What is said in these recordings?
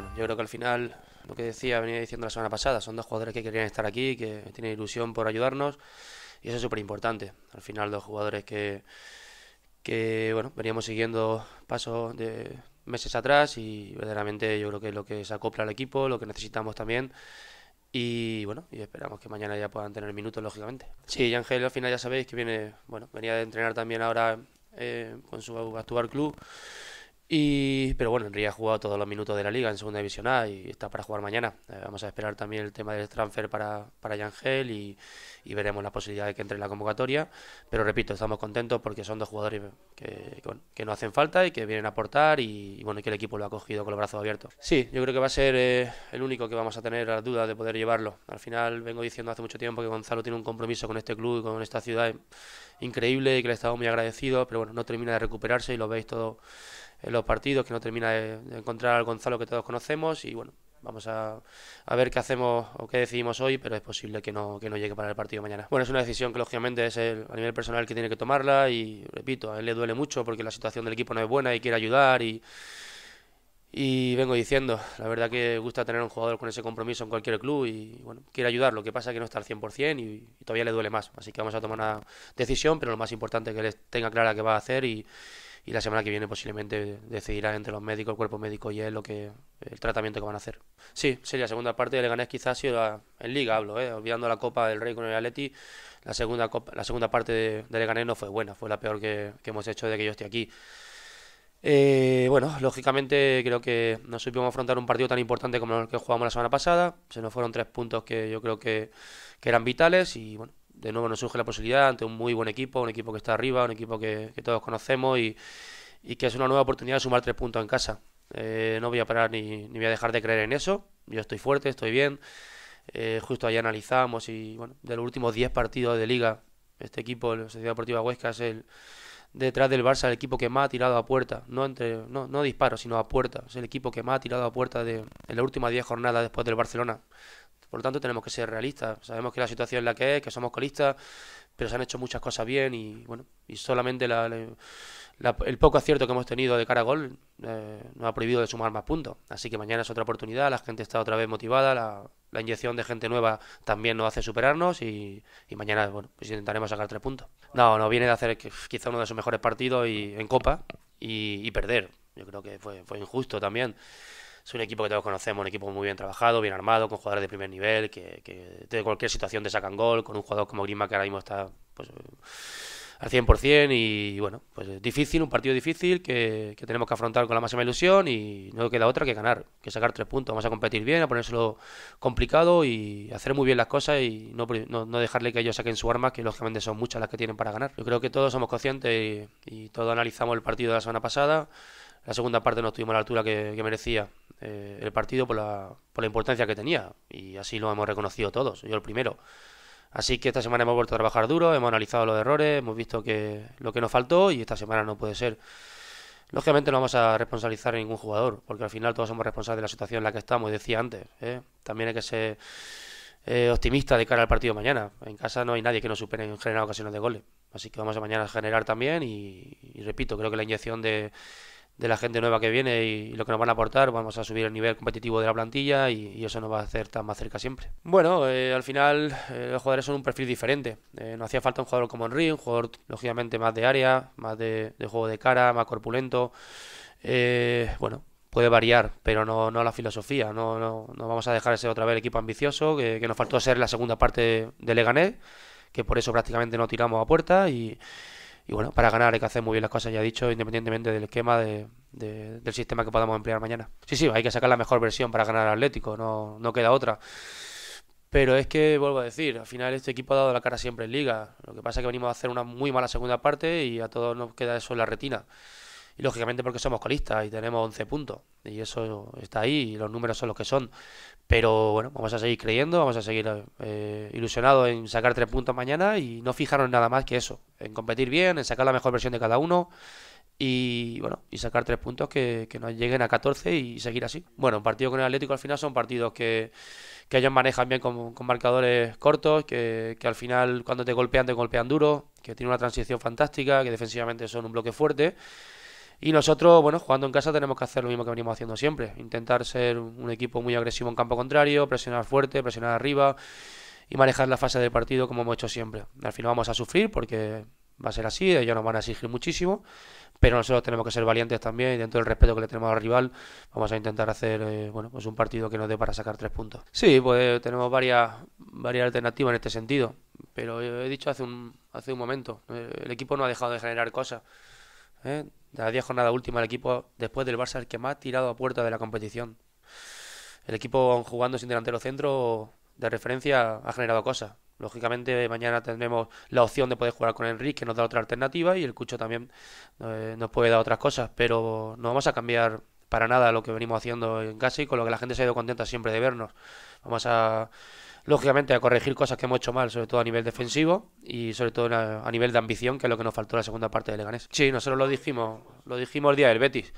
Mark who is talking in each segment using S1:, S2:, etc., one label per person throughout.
S1: bueno, yo creo que al final, lo que decía, venía diciendo la semana pasada, son dos jugadores que querían estar aquí, que tienen ilusión por ayudarnos, y eso es súper importante. Al final, dos jugadores que, que bueno, veníamos siguiendo pasos de meses atrás y verdaderamente yo creo que es lo que se acopla al equipo, lo que necesitamos también. Y bueno, y esperamos que mañana ya puedan tener minutos, lógicamente. Sí, Ángel al final ya sabéis que viene, bueno, venía de entrenar también ahora eh, con su actual club y, pero bueno, Enrique ha jugado todos los minutos de la liga en segunda división A y está para jugar mañana. Eh, vamos a esperar también el tema del transfer para, para Yangel y, veremos la posibilidad de que entre en la convocatoria. Pero repito, estamos contentos porque son dos jugadores que, que no hacen falta y que vienen a aportar y, bueno, que el equipo lo ha cogido con los brazos abiertos. Sí, yo creo que va a ser eh, el único que vamos a tener la duda de poder llevarlo. Al final vengo diciendo hace mucho tiempo que Gonzalo tiene un compromiso con este club y con esta ciudad increíble y que le estado muy agradecido, pero bueno, no termina de recuperarse y lo veis todo en los partidos, que no termina de, encontrar al Gonzalo que todos conocemos y bueno, Vamos a, a, ver qué hacemos o qué decidimos hoy, pero es posible que no, que no llegue para el partido mañana. Bueno, es una decisión que lógicamente es el, a nivel personal que tiene que tomarla y, repito, a él le duele mucho porque la situación del equipo no es buena y quiere ayudar y, y vengo diciendo, la verdad que gusta tener un jugador con ese compromiso en cualquier club y bueno, quiere ayudar, lo que pasa es que no está al 100% y, y todavía le duele más, así que vamos a tomar una decisión, pero lo más importante es que él tenga clara qué va a hacer y y la semana que viene posiblemente decidirá entre los médicos, el cuerpo médico y él lo que el tratamiento que van a hacer. Sí, sería la segunda parte de Leganés quizás ha sido en liga hablo, eh, olvidando la Copa del Rey con el Atleti, la segunda copa, la segunda parte de, Leganés no fue buena, fue la peor que, hemos hecho de que yo esté aquí. Eh, bueno, lógicamente creo que no supimos afrontar un partido tan importante como el que jugamos la semana pasada. Se nos fueron tres puntos que yo creo que, que eran vitales y bueno, de nuevo nos surge la posibilidad ante un muy buen equipo, un equipo que está arriba, un equipo que, todos conocemos y, que es una nueva oportunidad de sumar tres puntos en casa. Eh, no voy a parar ni, ni, voy a dejar de creer en eso. Yo estoy fuerte, estoy bien. Eh, justo ahí analizamos y bueno, de los últimos 10 partidos de liga, este equipo, la Sociedad Deportiva Huesca, es el detrás del Barça el equipo que más ha tirado a puerta, no entre no, no disparos, sino a puerta. Es el equipo que más ha tirado a puerta de, en la última 10 jornadas después del Barcelona. Por lo tanto, tenemos que ser realistas. Sabemos que la situación es la que es, que somos colistas, pero se han hecho muchas cosas bien y bueno, y solamente el poco acierto que hemos tenido de cara a gol eh, nos ha prohibido de sumar más puntos. Así que mañana es otra oportunidad, la gente está otra vez motivada, la, inyección de gente nueva también nos hace superarnos y, mañana bueno, pues intentaremos sacar tres puntos. No, no viene de hacer quizá uno de sus mejores partidos y, en Copa y, perder. Yo creo que fue, fue injusto también es un equipo que todos conocemos, un equipo muy bien trabajado, bien armado, con jugadores de primer nivel, que, que de cualquier situación te sacan gol, con un jugador como Grima que ahora mismo está pues, al 100% y bueno, pues difícil, un partido difícil que, tenemos que afrontar con la máxima ilusión y no queda otra que ganar, que sacar tres puntos, vamos a competir bien, a ponérselo complicado y hacer muy bien las cosas y no, dejarle que ellos saquen su arma, que lógicamente son muchas las que tienen para ganar. Yo creo que todos somos conscientes y, y todos analizamos el partido de la semana pasada la segunda parte no tuvimos la altura que, merecía eh, el partido por la, por la importancia que tenía y así lo hemos reconocido todos, yo el primero. Así que esta semana hemos vuelto a trabajar duro, hemos analizado los errores, hemos visto que lo que nos faltó y esta semana no puede ser. Lógicamente no vamos a responsabilizar a ningún jugador, porque al final todos somos responsables de la situación en la que estamos, decía antes. ¿eh? También hay que ser eh, optimista de cara al partido mañana. En casa no hay nadie que nos supere en generar ocasiones de goles. Así que vamos a mañana a generar también y repito, creo que la inyección de, de la gente nueva que viene y, lo que nos van a aportar, vamos a subir el nivel competitivo de la plantilla y, eso nos va a hacer tan más cerca siempre. Bueno, eh, al final eh, los jugadores son un perfil diferente. Eh, no hacía falta un jugador como Henry, un jugador lógicamente más de área, más de, juego de cara, más corpulento. Eh, bueno, puede variar, pero no, no la filosofía. No, no, no, vamos a dejar ese otra vez el equipo ambicioso que, nos faltó ser la segunda parte de, de Leganés, que por eso prácticamente no tiramos a puerta y y bueno, para ganar hay que hacer muy bien las cosas, ya he dicho, independientemente del esquema de, del sistema que podamos emplear mañana. Sí, sí, hay que sacar la mejor versión para ganar al Atlético, no, no queda otra. Pero es que, vuelvo a decir, al final este equipo ha dado la cara siempre en liga. Lo que pasa es que venimos a hacer una muy mala segunda parte y a todos nos queda eso en la retina y lógicamente porque somos colistas y tenemos 11 puntos y eso está ahí y los números son los que son pero bueno vamos a seguir creyendo vamos a seguir eh, ilusionados en sacar tres puntos mañana y no fijaron nada más que eso en competir bien en sacar la mejor versión de cada uno y bueno y sacar tres puntos que, nos lleguen a 14 y seguir así bueno un partido con el Atlético al final son partidos que que ellos manejan bien con, con marcadores cortos, que, que, al final cuando te golpean te golpean duro, que tiene una transición fantástica, que defensivamente son un bloque fuerte y nosotros, bueno, jugando en casa tenemos que hacer lo mismo que venimos haciendo siempre, intentar ser un equipo muy agresivo en campo contrario, presionar fuerte, presionar arriba y manejar la fase del partido como hemos hecho siempre. Al final vamos a sufrir porque va a ser así, ellos nos van a exigir muchísimo, pero nosotros tenemos que ser valientes también y dentro del respeto que le tenemos al rival vamos a intentar hacer eh, bueno, pues un partido que nos dé para sacar tres puntos. Sí, pues tenemos varias, varias alternativas en este sentido, pero he dicho hace un, hace un momento, eh, el equipo no ha dejado de generar cosas. ¿eh? la 10 jornada última, el equipo después del Barça, el que más ha tirado a puerta de la competición. El equipo jugando sin delantero centro de referencia ha generado cosas. Lógicamente, mañana tendremos la opción de poder jugar con Enrique, que nos da otra alternativa, y el Cucho también eh, nos puede dar otras cosas, pero no vamos a cambiar para nada lo que venimos haciendo en casa y con lo que la gente se ha ido contenta siempre de vernos. Vamos a, lógicamente, a corregir cosas que hemos hecho mal, sobre todo a nivel defensivo y sobre todo a nivel de ambición, que es lo que nos faltó la segunda parte de Leganés. Sí, nosotros lo dijimos, lo dijimos el día del Betis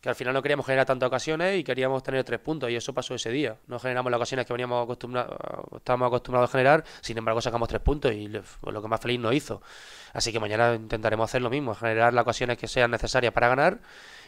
S1: que al final no queríamos generar tantas ocasiones y queríamos tener tres puntos y eso pasó ese día. No generamos las ocasiones que veníamos acostumbrados, estábamos acostumbrados a generar, sin embargo sacamos tres puntos y lo que más feliz nos hizo. Así que mañana intentaremos hacer lo mismo, generar las ocasiones que sean necesarias para ganar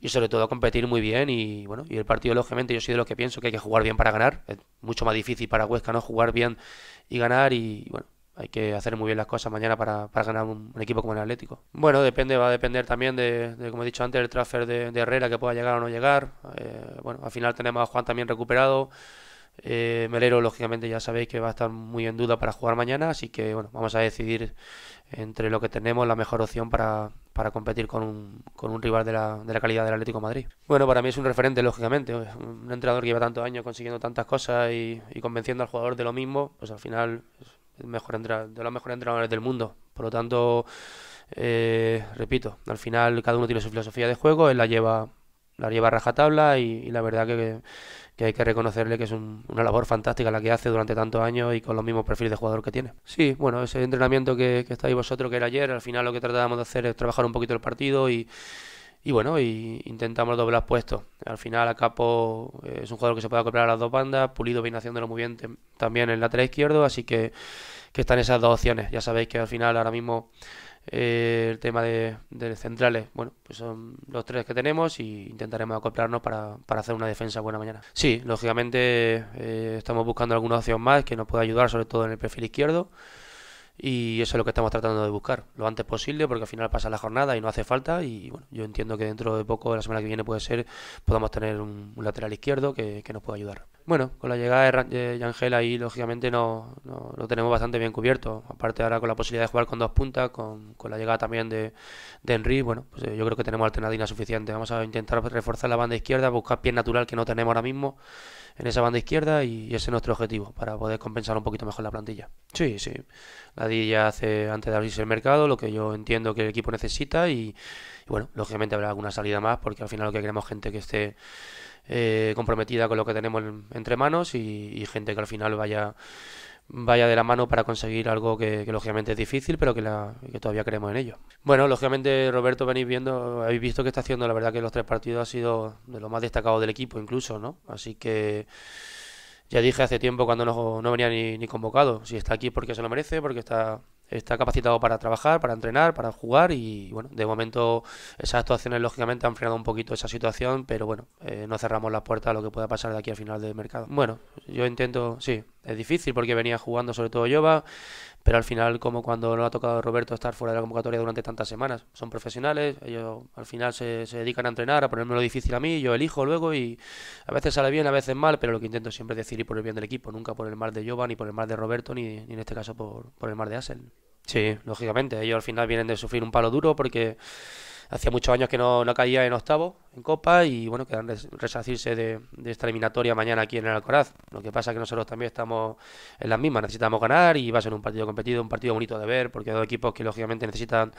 S1: y sobre todo competir muy bien. Y bueno, y el partido, lógicamente, yo soy de los que pienso que hay que jugar bien para ganar. Es mucho más difícil para Huesca no jugar bien y ganar. Y bueno, hay que hacer muy bien las cosas mañana para, para ganar un, equipo como el Atlético. Bueno, depende, va a depender también de, como he dicho antes, el transfer de, Herrera que pueda llegar o no llegar. Eh, bueno, al final tenemos a Juan también recuperado. Eh, Melero, lógicamente, ya sabéis que va a estar muy en duda para jugar mañana, así que bueno, vamos a decidir entre lo que tenemos la mejor opción para, competir con un, con un rival de la, de la, calidad del Atlético Madrid. Bueno, para mí es un referente, lógicamente. Un entrenador que lleva tantos años consiguiendo tantas cosas y, convenciendo al jugador de lo mismo, pues al final es de los mejores entrenadores del mundo. Por lo tanto, eh, repito, al final cada uno tiene su filosofía de juego, él la lleva la lleva a rajatabla y, la verdad que, hay que reconocerle que es una labor fantástica la que hace durante tantos años y con los mismos perfiles de jugador que tiene. Sí, bueno, ese entrenamiento que, estáis vosotros, que era ayer, al final lo que tratábamos de hacer es trabajar un poquito el partido y bueno, y intentamos doblar puestos. Al final, a Capo eh, es un jugador que se puede acoplar a las dos bandas. Pulido viene haciéndolo muy bien también en la lateral izquierdo, así que, que están esas dos opciones. Ya sabéis que al final, ahora mismo, eh, el tema de, centrales, bueno, pues son los tres que tenemos y intentaremos acoplarnos para, hacer una defensa buena mañana. Sí, lógicamente eh, estamos buscando alguna opción más que nos pueda ayudar, sobre todo en el perfil izquierdo. Y eso es lo que estamos tratando de buscar, lo antes posible, porque al final pasa la jornada y no hace falta. Y bueno, yo entiendo que dentro de poco, la semana que viene puede ser, podamos tener un, lateral izquierdo que, que, nos pueda ayudar. Bueno, con la llegada de Yangel ahí, lógicamente, no, lo tenemos bastante bien cubierto. Aparte ahora con la posibilidad de jugar con dos puntas, con, con la llegada también de, Henry, bueno, pues eh, yo creo que tenemos alternativa suficiente. Vamos a intentar reforzar la banda izquierda, buscar pie natural que no tenemos ahora mismo en esa banda izquierda y ese es nuestro objetivo, para poder compensar un poquito mejor la plantilla. Sí, sí, la ya hace antes de abrirse el mercado lo que yo entiendo que el equipo necesita y, bueno, lógicamente habrá alguna salida más porque al final lo que queremos gente que esté eh, comprometida con lo que tenemos entre manos y gente que al final vaya vaya de la mano para conseguir algo que, lógicamente es difícil, pero que, la, todavía creemos en ello. Bueno, lógicamente Roberto venís viendo, habéis visto que está haciendo, la verdad que los tres partidos ha sido de lo más destacado del equipo incluso, ¿no? Así que ya dije hace tiempo cuando no, no venía ni, convocado, si está aquí porque se lo merece, porque está, está capacitado para trabajar, para entrenar, para jugar y bueno, de momento esas actuaciones lógicamente han frenado un poquito esa situación, pero bueno, eh, no cerramos la puerta a lo que pueda pasar de aquí al final del mercado. Bueno, yo intento, sí, es difícil porque venía jugando sobre todo Jova, pero al final como cuando no ha tocado Roberto estar fuera de la convocatoria durante tantas semanas, son profesionales, ellos al final se, dedican a entrenar, a ponerme lo difícil a mí, yo elijo luego y a veces sale bien, a veces mal, pero lo que intento siempre es y por el bien del equipo, nunca por el mal de Jova, ni por el mal de Roberto, ni, en este caso por, por el mal de Asel. Sí, lógicamente, ellos al final vienen de sufrir un palo duro porque Hacía muchos años que no, no caía en octavo, en Copa, y bueno, quedan resacirse de, de, esta eliminatoria mañana aquí en el Alcoraz. Lo que pasa es que nosotros también estamos en las mismas, necesitamos ganar y va a ser un partido competido, un partido bonito de ver, porque hay dos equipos que lógicamente necesitan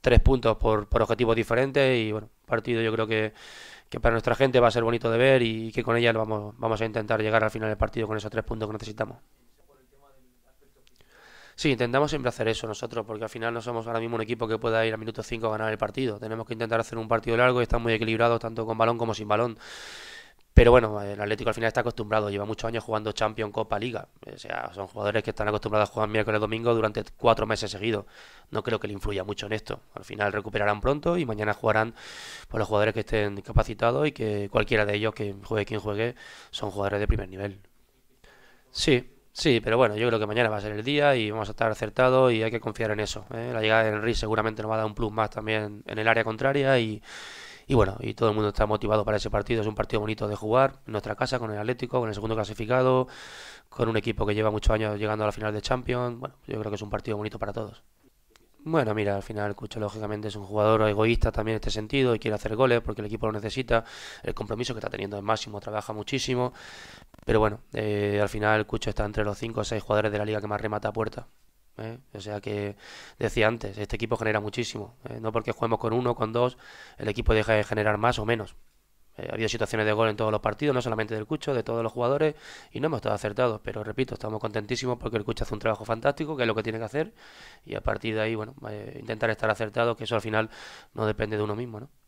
S1: tres puntos por, por objetivos diferentes y bueno, partido yo creo que, que para nuestra gente va a ser bonito de ver y que con ella vamos, vamos a intentar llegar al final del partido con esos tres puntos que necesitamos. Sí, intentamos siempre hacer eso nosotros, porque al final no somos ahora mismo un equipo que pueda ir a minuto 5 a ganar el partido. Tenemos que intentar hacer un partido largo y estar muy equilibrado tanto con balón como sin balón. Pero bueno, el Atlético al final está acostumbrado, lleva muchos años jugando Champions, Copa, Liga. O sea, son jugadores que están acostumbrados a jugar miércoles, domingo durante cuatro meses seguidos. No creo que le influya mucho en esto. Al final recuperarán pronto y mañana jugarán por los jugadores que estén discapacitados y que cualquiera de ellos, que juegue quien juegue, son jugadores de primer nivel. Sí, Sí, pero bueno, yo creo que mañana va a ser el día y vamos a estar acertados y hay que confiar en eso. ¿eh? La llegada de Henry seguramente nos va a dar un plus más también en el área contraria y, y, bueno, y todo el mundo está motivado para ese partido. Es un partido bonito de jugar en nuestra casa con el Atlético, con el segundo clasificado, con un equipo que lleva muchos años llegando a la final de Champions. Bueno, yo creo que es un partido bonito para todos. Bueno, mira, al final Cucho lógicamente es un jugador egoísta también en este sentido y quiere hacer goles porque el equipo lo necesita, el compromiso que está teniendo es máximo, trabaja muchísimo, pero bueno, eh, al final Cucho está entre los 5 o 6 jugadores de la liga que más remata a puerta. ¿eh? O sea que, decía antes, este equipo genera muchísimo, ¿eh? no porque juguemos con uno, con dos, el equipo deja de generar más o menos, eh, ha habido situaciones de gol en todos los partidos, no solamente del Cucho, de todos los jugadores, y no hemos estado acertados. Pero repito, estamos contentísimos porque el Cucho hace un trabajo fantástico, que es lo que tiene que hacer, y a partir de ahí, bueno, eh, intentar estar acertados, que eso al final no depende de uno mismo, ¿no?